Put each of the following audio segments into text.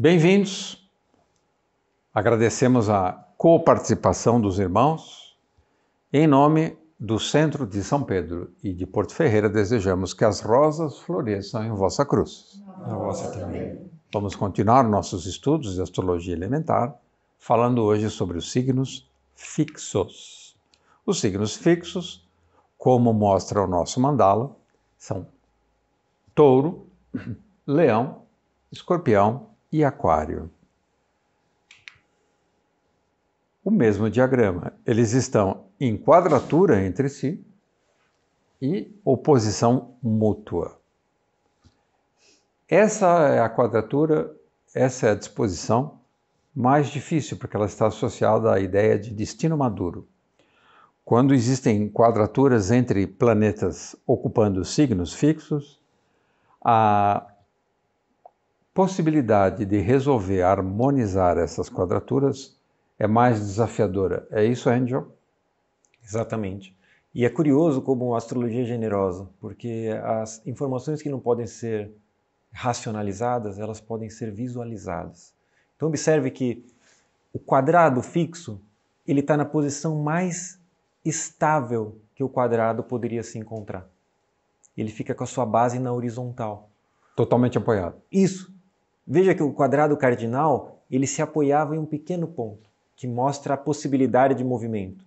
Bem-vindos. Agradecemos a coparticipação dos irmãos. Em nome do Centro de São Pedro e de Porto Ferreira, desejamos que as rosas floresçam em vossa cruz. Na vossa também. Vamos continuar nossos estudos de astrologia elementar, falando hoje sobre os signos fixos. Os signos fixos, como mostra o nosso mandala, são touro, leão, escorpião, e Aquário. O mesmo diagrama, eles estão em quadratura entre si e oposição mútua. Essa é a quadratura, essa é a disposição mais difícil, porque ela está associada à ideia de destino maduro. Quando existem quadraturas entre planetas ocupando signos fixos, a possibilidade de resolver harmonizar essas quadraturas é mais desafiadora. É isso, Angel? Exatamente. E é curioso como a astrologia é generosa, porque as informações que não podem ser racionalizadas, elas podem ser visualizadas. Então observe que o quadrado fixo, ele está na posição mais estável que o quadrado poderia se encontrar. Ele fica com a sua base na horizontal. Totalmente apoiado. Isso. Veja que o quadrado cardinal ele se apoiava em um pequeno ponto, que mostra a possibilidade de movimento.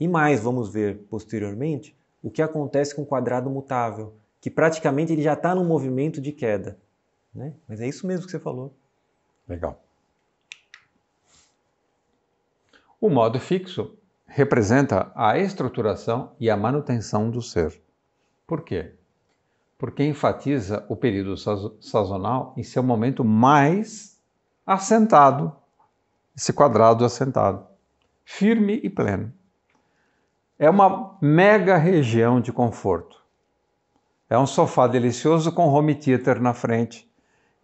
E mais, vamos ver posteriormente, o que acontece com o quadrado mutável, que praticamente ele já está num movimento de queda. Né? Mas é isso mesmo que você falou. Legal. O modo fixo representa a estruturação e a manutenção do ser. Por quê? porque enfatiza o período sazonal em seu momento mais assentado, esse quadrado assentado, firme e pleno. É uma mega região de conforto. É um sofá delicioso com home theater na frente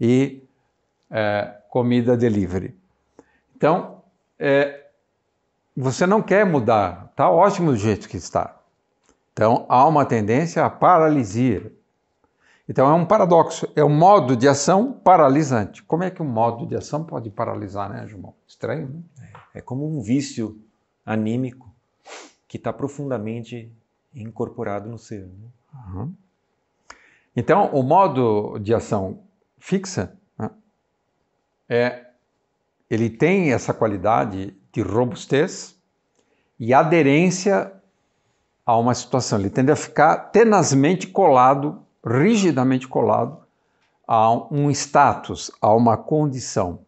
e é, comida delivery. Então, é, você não quer mudar, está ótimo do jeito que está. Então, há uma tendência à paralisia, então é um paradoxo, é um modo de ação paralisante. Como é que um modo de ação pode paralisar, né, Jumão? Estranho, né? É como um vício anímico que está profundamente incorporado no ser. Né? Uhum. Então, o modo de ação fixa né, é ele tem essa qualidade de robustez e aderência a uma situação. Ele tende a ficar tenazmente colado rigidamente colado a um status, a uma condição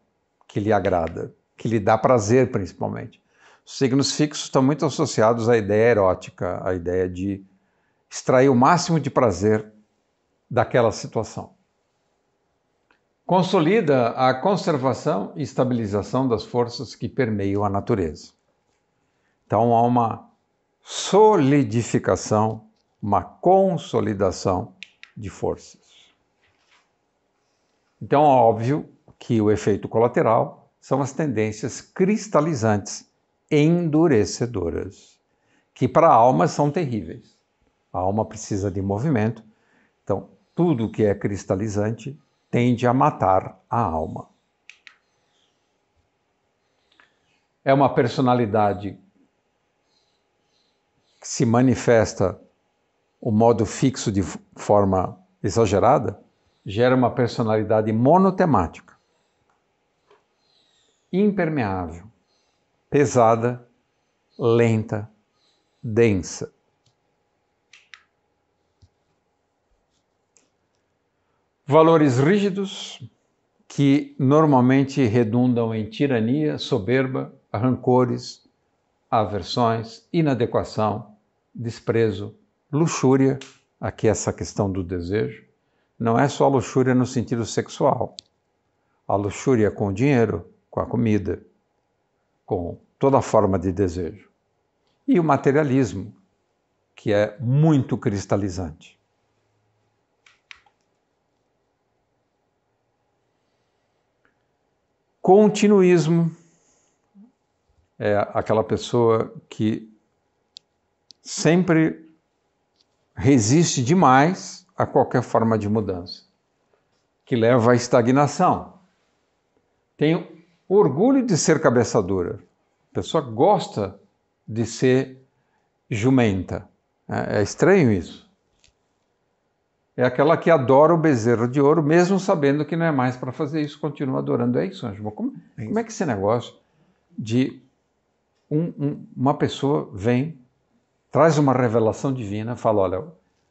que lhe agrada, que lhe dá prazer principalmente. Os signos fixos estão muito associados à ideia erótica, à ideia de extrair o máximo de prazer daquela situação. Consolida a conservação e estabilização das forças que permeiam a natureza. Então há uma solidificação, uma consolidação de forças. Então, é óbvio que o efeito colateral são as tendências cristalizantes endurecedoras, que para a alma são terríveis. A alma precisa de movimento, então tudo que é cristalizante tende a matar a alma. É uma personalidade que se manifesta o modo fixo de forma exagerada, gera uma personalidade monotemática, impermeável, pesada, lenta, densa. Valores rígidos que normalmente redundam em tirania, soberba, rancores, aversões, inadequação, desprezo, Luxúria, aqui é essa questão do desejo, não é só luxúria no sentido sexual. A luxúria com o dinheiro, com a comida, com toda forma de desejo. E o materialismo, que é muito cristalizante. Continuismo é aquela pessoa que sempre resiste demais a qualquer forma de mudança, que leva à estagnação. Tenho orgulho de ser cabeça dura. A pessoa gosta de ser jumenta. É, é estranho isso. É aquela que adora o bezerro de ouro, mesmo sabendo que não é mais para fazer isso, continua adorando. É isso, Anjo. Como, como é, é que esse negócio de um, um, uma pessoa vem traz uma revelação divina, fala, olha,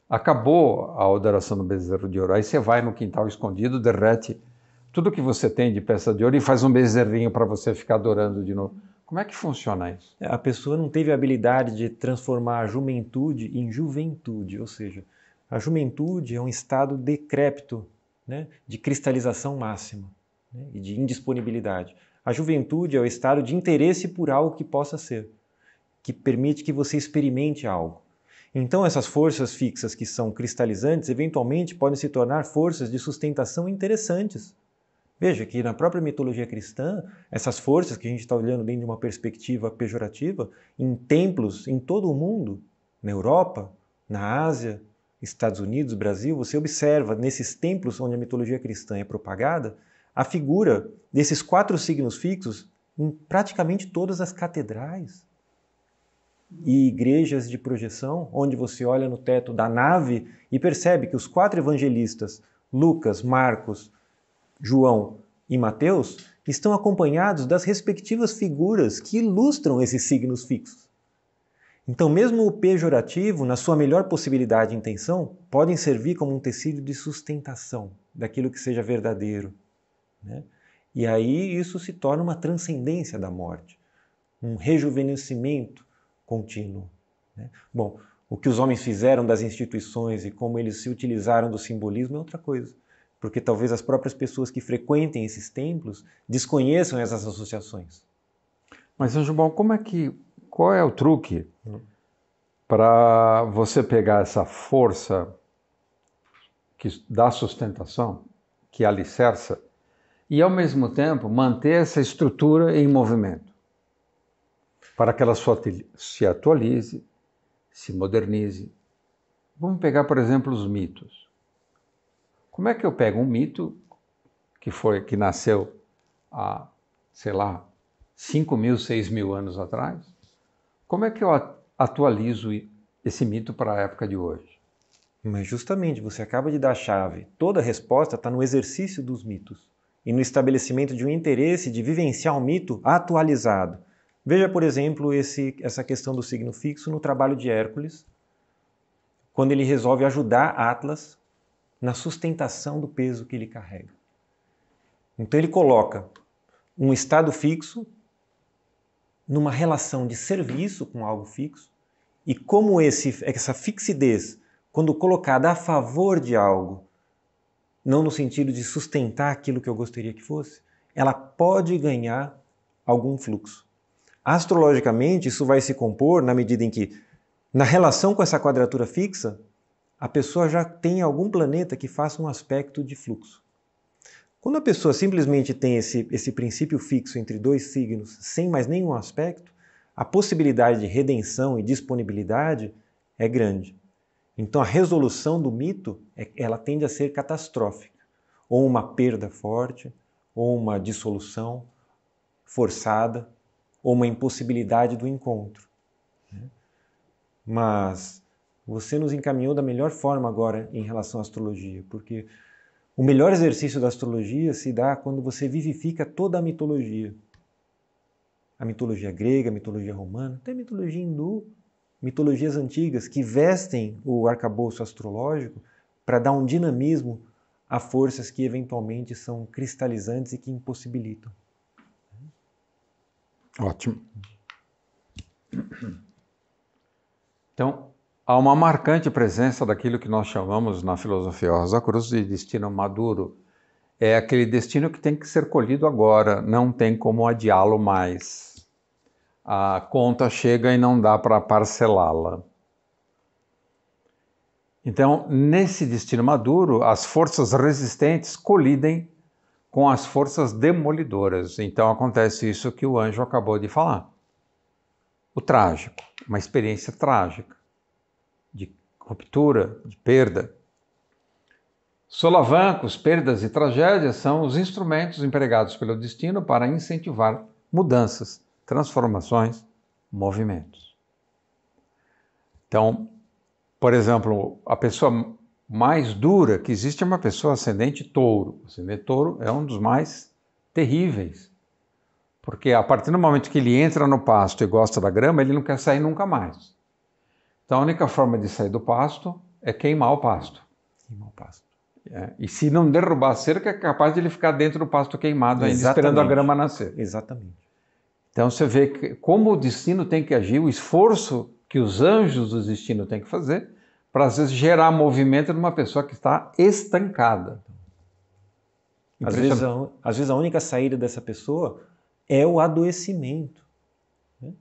acabou a adoração do bezerro de ouro. Aí você vai no quintal escondido, derrete tudo que você tem de peça de ouro e faz um bezerrinho para você ficar adorando de novo. Como é que funciona isso? É, a pessoa não teve a habilidade de transformar a juventude em juventude, ou seja, a juventude é um estado decrépito, né, de cristalização máxima né, e de indisponibilidade. A juventude é o estado de interesse por algo que possa ser que permite que você experimente algo. Então, essas forças fixas que são cristalizantes eventualmente podem se tornar forças de sustentação interessantes. Veja que na própria mitologia cristã, essas forças que a gente está olhando dentro de uma perspectiva pejorativa, em templos em todo o mundo, na Europa, na Ásia, Estados Unidos, Brasil, você observa nesses templos onde a mitologia cristã é propagada, a figura desses quatro signos fixos em praticamente todas as catedrais, e igrejas de projeção, onde você olha no teto da nave e percebe que os quatro evangelistas, Lucas, Marcos, João e Mateus, estão acompanhados das respectivas figuras que ilustram esses signos fixos. Então, mesmo o pejorativo, na sua melhor possibilidade e intenção, podem servir como um tecido de sustentação daquilo que seja verdadeiro. Né? E aí isso se torna uma transcendência da morte, um rejuvenescimento contínuo. Né? Bom, o que os homens fizeram das instituições e como eles se utilizaram do simbolismo é outra coisa, porque talvez as próprias pessoas que frequentem esses templos desconheçam essas associações. Mas, Anjubal, como é que qual é o truque para você pegar essa força que dá sustentação, que alicerça, e ao mesmo tempo manter essa estrutura em movimento? para que ela se atualize, se modernize. Vamos pegar, por exemplo, os mitos. Como é que eu pego um mito que foi que nasceu há, sei lá, 5 mil, 6 mil anos atrás? Como é que eu atualizo esse mito para a época de hoje? Mas justamente, você acaba de dar a chave. Toda a resposta está no exercício dos mitos e no estabelecimento de um interesse de vivenciar o um mito atualizado. Veja, por exemplo, esse, essa questão do signo fixo no trabalho de Hércules, quando ele resolve ajudar Atlas na sustentação do peso que ele carrega. Então ele coloca um estado fixo numa relação de serviço com algo fixo, e como esse, essa fixidez, quando colocada a favor de algo, não no sentido de sustentar aquilo que eu gostaria que fosse, ela pode ganhar algum fluxo. Astrologicamente, isso vai se compor na medida em que, na relação com essa quadratura fixa, a pessoa já tem algum planeta que faça um aspecto de fluxo. Quando a pessoa simplesmente tem esse, esse princípio fixo entre dois signos, sem mais nenhum aspecto, a possibilidade de redenção e disponibilidade é grande. Então a resolução do mito é, ela tende a ser catastrófica, ou uma perda forte, ou uma dissolução forçada, ou uma impossibilidade do encontro. Né? Mas você nos encaminhou da melhor forma agora em relação à astrologia, porque o melhor exercício da astrologia se dá quando você vivifica toda a mitologia. A mitologia grega, a mitologia romana, até a mitologia hindu, mitologias antigas que vestem o arcabouço astrológico para dar um dinamismo a forças que eventualmente são cristalizantes e que impossibilitam. Ótimo. Então, há uma marcante presença daquilo que nós chamamos na filosofia Rosa Cruz de destino maduro. É aquele destino que tem que ser colhido agora, não tem como adiá-lo mais. A conta chega e não dá para parcelá-la. Então, nesse destino maduro, as forças resistentes colidem com as forças demolidoras. Então acontece isso que o anjo acabou de falar. O trágico, uma experiência trágica, de ruptura, de perda. Solavancos, perdas e tragédias são os instrumentos empregados pelo destino para incentivar mudanças, transformações, movimentos. Então, por exemplo, a pessoa mais dura que existe é uma pessoa ascendente touro. ascendente touro é um dos mais terríveis. Porque a partir do momento que ele entra no pasto e gosta da grama, ele não quer sair nunca mais. Então a única forma de sair do pasto é queimar o pasto. Queimar o pasto. É. E se não derrubar a cerca, é capaz de ele ficar dentro do pasto queimado, ainda esperando a grama nascer. Exatamente. Então você vê como o destino tem que agir, o esforço que os anjos do destino têm que fazer para às vezes gerar movimento numa pessoa que está estancada. Às vezes, a, às vezes a única saída dessa pessoa é o adoecimento. Né?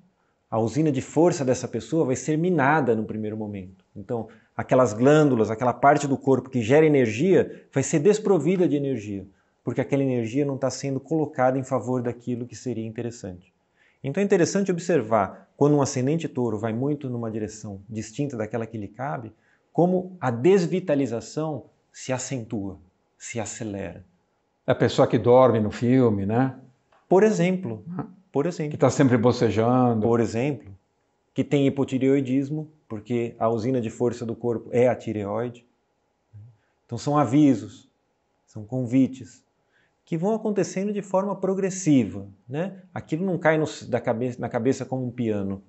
A usina de força dessa pessoa vai ser minada no primeiro momento. Então, aquelas glândulas, aquela parte do corpo que gera energia, vai ser desprovida de energia, porque aquela energia não está sendo colocada em favor daquilo que seria interessante. Então é interessante observar quando um ascendente touro vai muito numa direção distinta daquela que lhe cabe, como a desvitalização se acentua, se acelera. A pessoa que dorme no filme, né? Por exemplo. Né? Por exemplo. Que está sempre bocejando. Por exemplo. Que tem hipotireoidismo, porque a usina de força do corpo é a tireoide. Então são avisos, são convites que vão acontecendo de forma progressiva, né? Aquilo não cai no, da cabeça, na cabeça como um piano.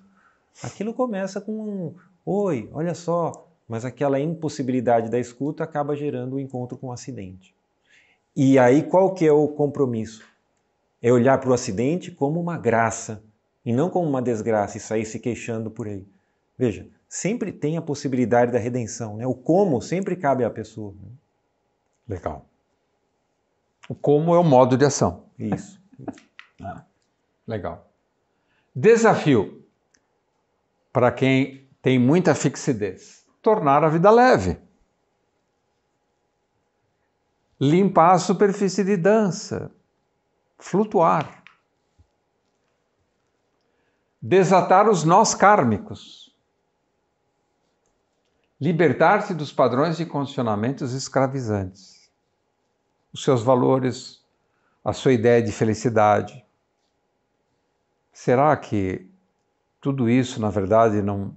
Aquilo começa com um, oi, olha só, mas aquela impossibilidade da escuta acaba gerando o um encontro com o um acidente. E aí qual que é o compromisso? É olhar para o acidente como uma graça e não como uma desgraça e sair se queixando por aí. Veja, sempre tem a possibilidade da redenção, né? O como sempre cabe à pessoa. Né? Legal. O como é o modo de ação. Isso. ah, legal. Desafio para quem tem muita fixidez tornar a vida leve. Limpar a superfície de dança, flutuar. Desatar os nós kármicos. Libertar-se dos padrões e condicionamentos escravizantes. Os seus valores, a sua ideia de felicidade. Será que tudo isso, na verdade, não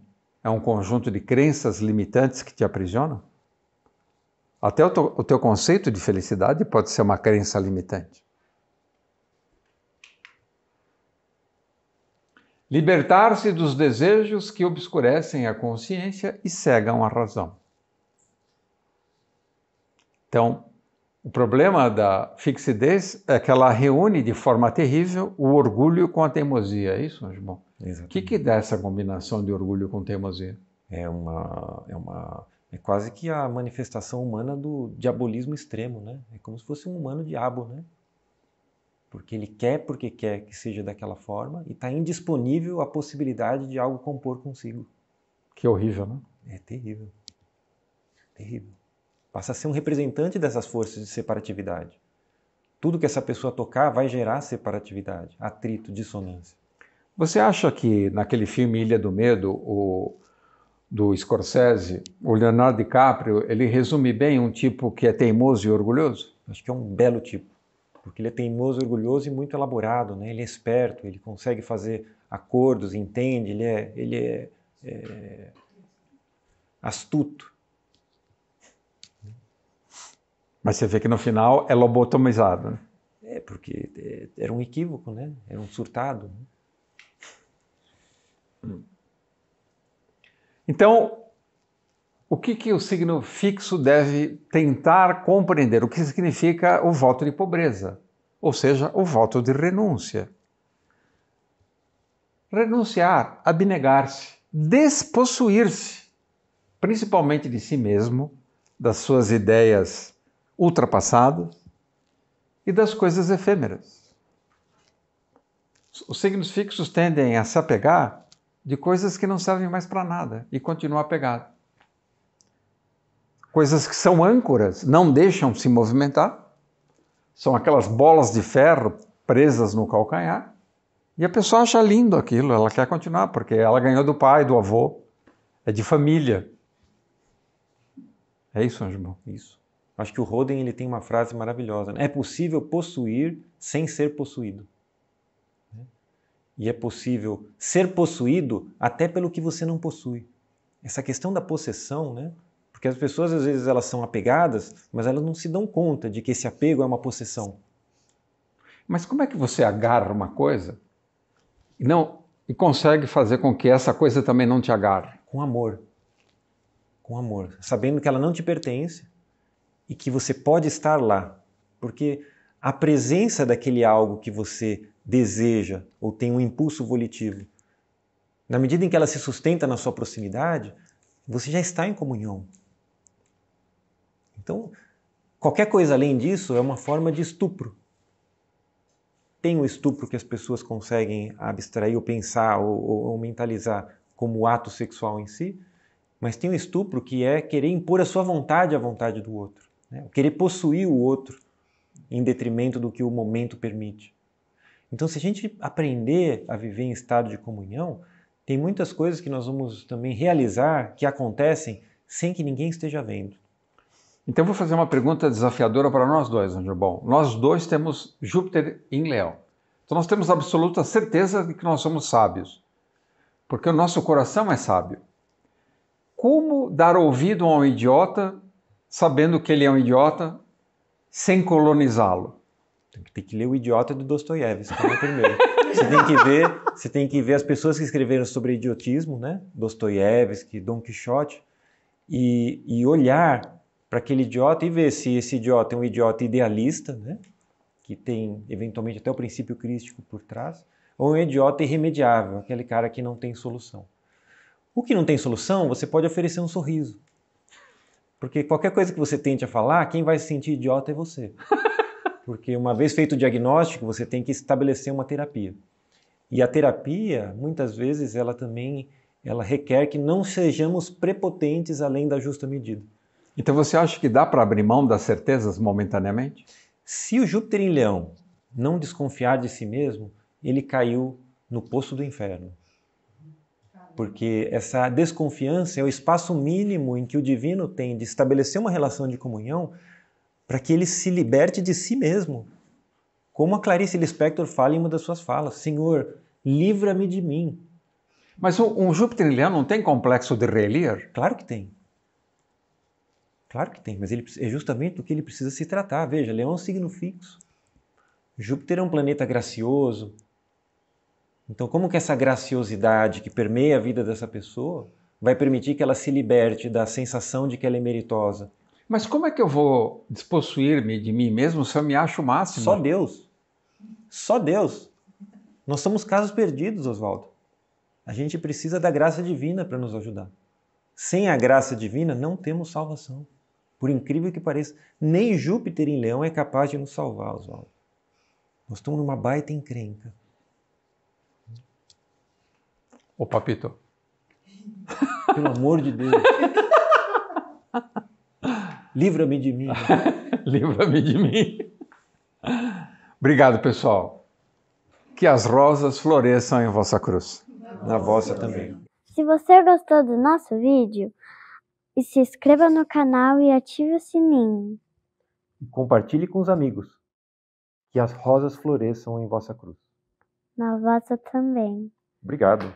é um conjunto de crenças limitantes que te aprisionam? Até o teu, o teu conceito de felicidade pode ser uma crença limitante. Libertar-se dos desejos que obscurecem a consciência e cegam a razão. Então, o problema da fixidez é que ela reúne de forma terrível o orgulho com a teimosia, é isso, João? O que, que dá essa combinação de orgulho com teimosia? É uma, é uma, é quase que a manifestação humana do diabolismo extremo, né? É como se fosse um humano diabo, né? Porque ele quer porque quer que seja daquela forma e está indisponível a possibilidade de algo compor consigo. Que horrível, né? É terrível, terrível passa a ser um representante dessas forças de separatividade. Tudo que essa pessoa tocar vai gerar separatividade, atrito, dissonância. Você acha que naquele filme Ilha do Medo, o, do Scorsese, o Leonardo DiCaprio, ele resume bem um tipo que é teimoso e orgulhoso? Acho que é um belo tipo, porque ele é teimoso, orgulhoso e muito elaborado, né? Ele é esperto, ele consegue fazer acordos, entende, ele é, ele é, é astuto. Mas você vê que no final é lobotomizado. Né? É, porque é, era um equívoco, né? Era um surtado. Né? Hum. Então, o que, que o signo fixo deve tentar compreender? O que significa o voto de pobreza, ou seja, o voto de renúncia. Renunciar, abnegar-se, despossuir-se, principalmente de si mesmo, das suas ideias ultrapassado e das coisas efêmeras. Os signos fixos tendem a se apegar de coisas que não servem mais para nada e continuam apegados. Coisas que são âncoras, não deixam se movimentar, são aquelas bolas de ferro presas no calcanhar, e a pessoa acha lindo aquilo, ela quer continuar, porque ela ganhou do pai, do avô, é de família. É isso, Anjo Isso. Acho que o Roden ele tem uma frase maravilhosa. Né? É possível possuir sem ser possuído. Né? E é possível ser possuído até pelo que você não possui. Essa questão da possessão, né? Porque as pessoas às vezes elas são apegadas, mas elas não se dão conta de que esse apego é uma possessão. Mas como é que você agarra uma coisa e não e consegue fazer com que essa coisa também não te agarre? Com amor. Com amor, sabendo que ela não te pertence, e que você pode estar lá, porque a presença daquele algo que você deseja ou tem um impulso volitivo, na medida em que ela se sustenta na sua proximidade, você já está em comunhão. Então, qualquer coisa além disso é uma forma de estupro. Tem o estupro que as pessoas conseguem abstrair ou pensar ou, ou, ou mentalizar como ato sexual em si, mas tem o estupro que é querer impor a sua vontade à vontade do outro. Né? querer possuir o outro em detrimento do que o momento permite. Então, se a gente aprender a viver em estado de comunhão, tem muitas coisas que nós vamos também realizar que acontecem sem que ninguém esteja vendo. Então, vou fazer uma pergunta desafiadora para nós dois, André. Bom. Nós dois temos Júpiter em Leão. Então, nós temos absoluta certeza de que nós somos sábios, porque o nosso coração é sábio. Como dar ouvido a um idiota sabendo que ele é um idiota, sem colonizá-lo? Tem que ler o idiota do Dostoiévski né, primeiro. você tem que ver, você tem que ver as pessoas que escreveram sobre idiotismo, né? Dostoiévski, Dom Quixote, e, e olhar para aquele idiota e ver se esse idiota é um idiota idealista, né? Que tem eventualmente até o princípio crístico por trás, ou um idiota irremediável, aquele cara que não tem solução. O que não tem solução, você pode oferecer um sorriso. Porque qualquer coisa que você tente a falar, quem vai se sentir idiota é você. Porque uma vez feito o diagnóstico, você tem que estabelecer uma terapia. E a terapia, muitas vezes, ela também ela requer que não sejamos prepotentes além da justa medida. Então você acha que dá para abrir mão das certezas momentaneamente? Se o Júpiter em Leão não desconfiar de si mesmo, ele caiu no poço do inferno porque essa desconfiança é o espaço mínimo em que o divino tem de estabelecer uma relação de comunhão para que ele se liberte de si mesmo. Como a Clarice Lispector fala em uma das suas falas: Senhor, livra-me de mim. Mas um Leão não tem complexo de reelir? Claro que tem. Claro que tem, mas ele, é justamente o que ele precisa se tratar. Veja, Leão é um signo fixo. Júpiter é um planeta gracioso, então, como que essa graciosidade que permeia a vida dessa pessoa vai permitir que ela se liberte da sensação de que ela é meritosa? Mas como é que eu vou despossuir-me de mim mesmo se eu me acho o máximo? Só Deus. Só Deus. Nós somos casos perdidos, Oswaldo. A gente precisa da graça divina para nos ajudar. Sem a graça divina, não temos salvação. Por incrível que pareça, nem Júpiter em Leão é capaz de nos salvar, Oswaldo. Nós estamos numa baita encrenca. Ô Papito. Pelo amor de Deus. Livra-me de mim. Livra-me de mim. Obrigado, pessoal. Que as rosas floresçam em vossa cruz. Na vossa também. Se você gostou do nosso vídeo, se inscreva no canal e ative o sininho. E compartilhe com os amigos. Que as rosas floresçam em vossa cruz. Na vossa também. Obrigado.